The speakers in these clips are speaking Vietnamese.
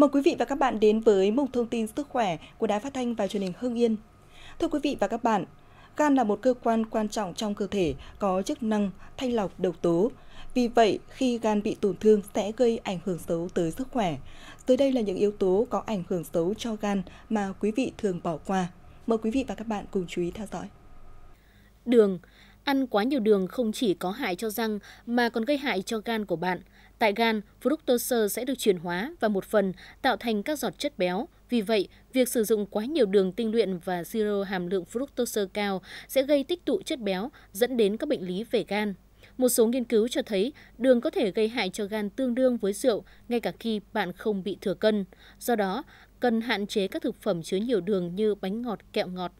Mời quý vị và các bạn đến với mục thông tin sức khỏe của Đài Phát thanh và Truyền hình Hưng Yên. Thưa quý vị và các bạn, gan là một cơ quan quan trọng trong cơ thể có chức năng thanh lọc độc tố. Vì vậy, khi gan bị tổn thương sẽ gây ảnh hưởng xấu tới sức khỏe. Dưới đây là những yếu tố có ảnh hưởng xấu cho gan mà quý vị thường bỏ qua. Mời quý vị và các bạn cùng chú ý theo dõi. Đường Ăn quá nhiều đường không chỉ có hại cho răng mà còn gây hại cho gan của bạn. Tại gan, fructose sẽ được chuyển hóa và một phần tạo thành các giọt chất béo. Vì vậy, việc sử dụng quá nhiều đường tinh luyện và zero hàm lượng fructose cao sẽ gây tích tụ chất béo, dẫn đến các bệnh lý về gan. Một số nghiên cứu cho thấy đường có thể gây hại cho gan tương đương với rượu ngay cả khi bạn không bị thừa cân. Do đó, cần hạn chế các thực phẩm chứa nhiều đường như bánh ngọt, kẹo ngọt.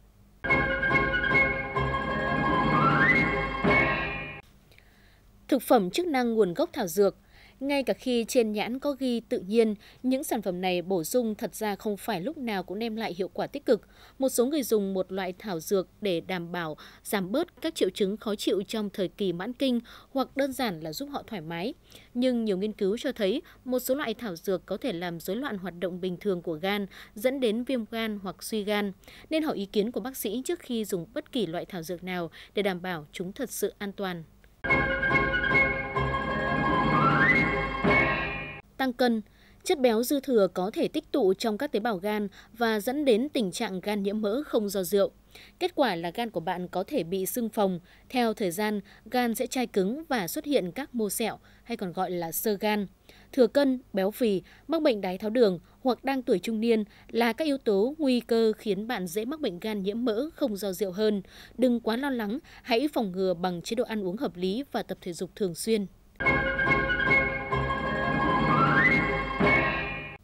thực phẩm chức năng nguồn gốc thảo dược. Ngay cả khi trên nhãn có ghi tự nhiên, những sản phẩm này bổ sung thật ra không phải lúc nào cũng đem lại hiệu quả tích cực. Một số người dùng một loại thảo dược để đảm bảo giảm bớt các triệu chứng khó chịu trong thời kỳ mãn kinh hoặc đơn giản là giúp họ thoải mái. Nhưng nhiều nghiên cứu cho thấy một số loại thảo dược có thể làm rối loạn hoạt động bình thường của gan, dẫn đến viêm gan hoặc suy gan. Nên hỏi ý kiến của bác sĩ trước khi dùng bất kỳ loại thảo dược nào để đảm bảo chúng thật sự an toàn. tăng cân. Chất béo dư thừa có thể tích tụ trong các tế bào gan và dẫn đến tình trạng gan nhiễm mỡ không do rượu. Kết quả là gan của bạn có thể bị sưng phồng, theo thời gian gan sẽ chai cứng và xuất hiện các mô sẹo hay còn gọi là sơ gan. Thừa cân, béo phì, mắc bệnh đái tháo đường hoặc đang tuổi trung niên là các yếu tố nguy cơ khiến bạn dễ mắc bệnh gan nhiễm mỡ không do rượu hơn. Đừng quá lo lắng, hãy phòng ngừa bằng chế độ ăn uống hợp lý và tập thể dục thường xuyên.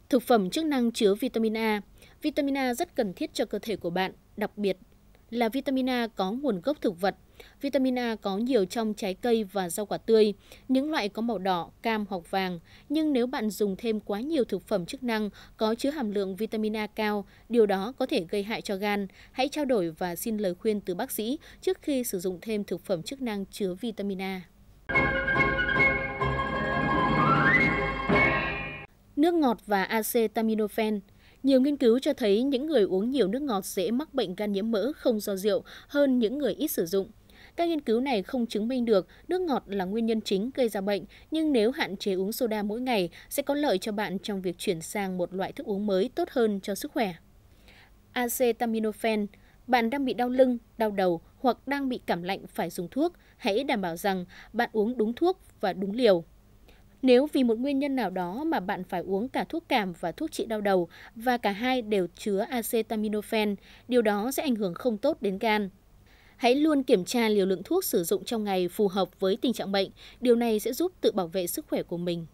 Thực phẩm chức năng chứa vitamin A. Vitamin A rất cần thiết cho cơ thể của bạn, đặc biệt là vitamin A có nguồn gốc thực vật. Vitamin A có nhiều trong trái cây và rau quả tươi, những loại có màu đỏ, cam hoặc vàng. Nhưng nếu bạn dùng thêm quá nhiều thực phẩm chức năng có chứa hàm lượng vitamin A cao, điều đó có thể gây hại cho gan. Hãy trao đổi và xin lời khuyên từ bác sĩ trước khi sử dụng thêm thực phẩm chức năng chứa vitamin A. nước ngọt và acetaminophen. Nhiều nghiên cứu cho thấy những người uống nhiều nước ngọt dễ mắc bệnh gan nhiễm mỡ không do rượu hơn những người ít sử dụng. Các nghiên cứu này không chứng minh được nước ngọt là nguyên nhân chính gây ra bệnh, nhưng nếu hạn chế uống soda mỗi ngày sẽ có lợi cho bạn trong việc chuyển sang một loại thức uống mới tốt hơn cho sức khỏe. Acetaminophen bạn đang bị đau lưng, đau đầu hoặc đang bị cảm lạnh phải dùng thuốc, hãy đảm bảo rằng bạn uống đúng thuốc và đúng liều. Nếu vì một nguyên nhân nào đó mà bạn phải uống cả thuốc cảm và thuốc trị đau đầu và cả hai đều chứa acetaminophen, điều đó sẽ ảnh hưởng không tốt đến gan. Hãy luôn kiểm tra liều lượng thuốc sử dụng trong ngày phù hợp với tình trạng bệnh, điều này sẽ giúp tự bảo vệ sức khỏe của mình.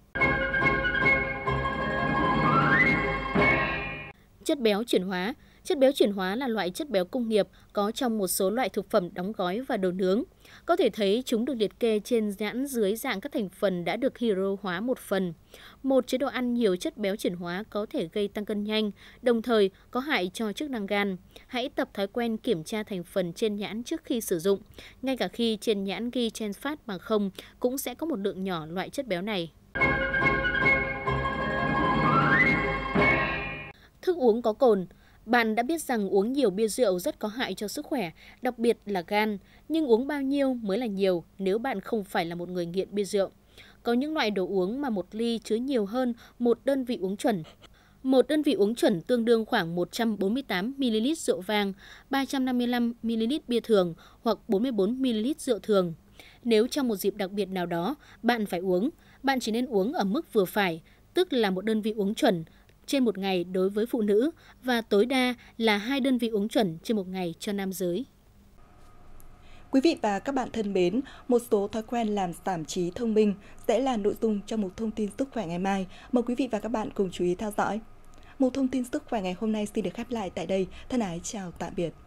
Chất béo chuyển hóa Chất béo chuyển hóa là loại chất béo công nghiệp có trong một số loại thực phẩm đóng gói và đồ nướng. Có thể thấy chúng được liệt kê trên nhãn dưới dạng các thành phần đã được hero hóa một phần. Một chế độ ăn nhiều chất béo chuyển hóa có thể gây tăng cân nhanh, đồng thời có hại cho chức năng gan. Hãy tập thói quen kiểm tra thành phần trên nhãn trước khi sử dụng. Ngay cả khi trên nhãn ghi trans fat bằng không, cũng sẽ có một lượng nhỏ loại chất béo này. Thức uống có cồn bạn đã biết rằng uống nhiều bia rượu rất có hại cho sức khỏe, đặc biệt là gan, nhưng uống bao nhiêu mới là nhiều nếu bạn không phải là một người nghiện bia rượu. Có những loại đồ uống mà một ly chứa nhiều hơn một đơn vị uống chuẩn. Một đơn vị uống chuẩn tương đương khoảng 148ml rượu vang, 355ml bia thường hoặc 44ml rượu thường. Nếu trong một dịp đặc biệt nào đó bạn phải uống, bạn chỉ nên uống ở mức vừa phải, tức là một đơn vị uống chuẩn trên một ngày đối với phụ nữ và tối đa là hai đơn vị uống chuẩn trên một ngày cho nam giới. Quý vị và các bạn thân mến, một số thói quen làm giảm trí thông minh sẽ là nội dung cho một thông tin sức khỏe ngày mai. Mời quý vị và các bạn cùng chú ý theo dõi. Một thông tin sức khỏe ngày hôm nay xin được khép lại tại đây. Thân ái chào tạm biệt.